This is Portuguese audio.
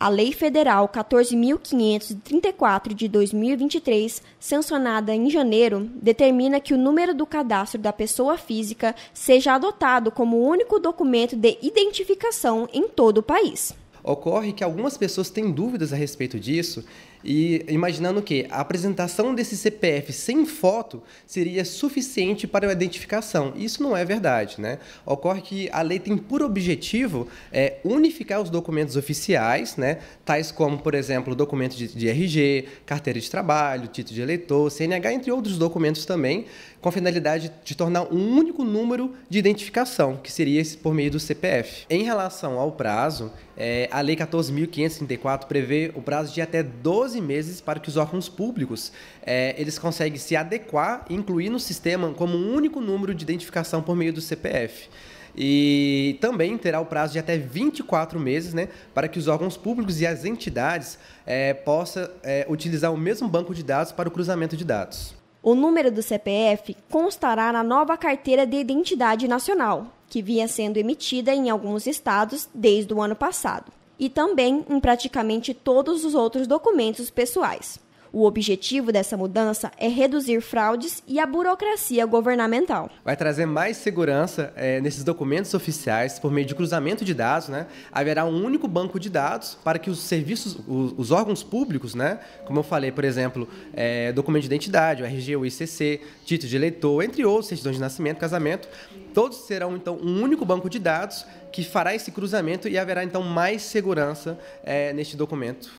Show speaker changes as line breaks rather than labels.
a Lei Federal 14.534 de 2023, sancionada em janeiro, determina que o número do cadastro da pessoa física seja adotado como único documento de identificação em todo o país.
Ocorre que algumas pessoas têm dúvidas a respeito disso e imaginando que a apresentação desse CPF sem foto seria suficiente para a identificação. Isso não é verdade, né? Ocorre que a lei tem por objetivo é, unificar os documentos oficiais, né? Tais como, por exemplo, documento de, de RG, carteira de trabalho, título de eleitor, CNH, entre outros documentos também, com a finalidade de tornar um único número de identificação, que seria esse por meio do CPF. Em relação ao prazo, é, a Lei 14.534 prevê o prazo de até 12 meses para que os órgãos públicos é, eles conseguem se adequar e incluir no sistema como um único número de identificação por meio do CPF. E também terá o prazo de até 24 meses né, para que os órgãos públicos e as entidades é, possam é, utilizar o mesmo banco de dados para o cruzamento de dados.
O número do CPF constará na nova Carteira de Identidade Nacional, que vinha sendo emitida em alguns estados desde o ano passado e também em praticamente todos os outros documentos pessoais. O objetivo dessa mudança é reduzir fraudes e a burocracia governamental.
Vai trazer mais segurança é, nesses documentos oficiais por meio de cruzamento de dados, né? Haverá um único banco de dados para que os serviços, os, os órgãos públicos, né? Como eu falei, por exemplo, é, documento de identidade, o RG, o ICC, título de eleitor, entre outros, certidão de nascimento, casamento, todos serão então um único banco de dados que fará esse cruzamento e haverá então mais segurança é, neste documento.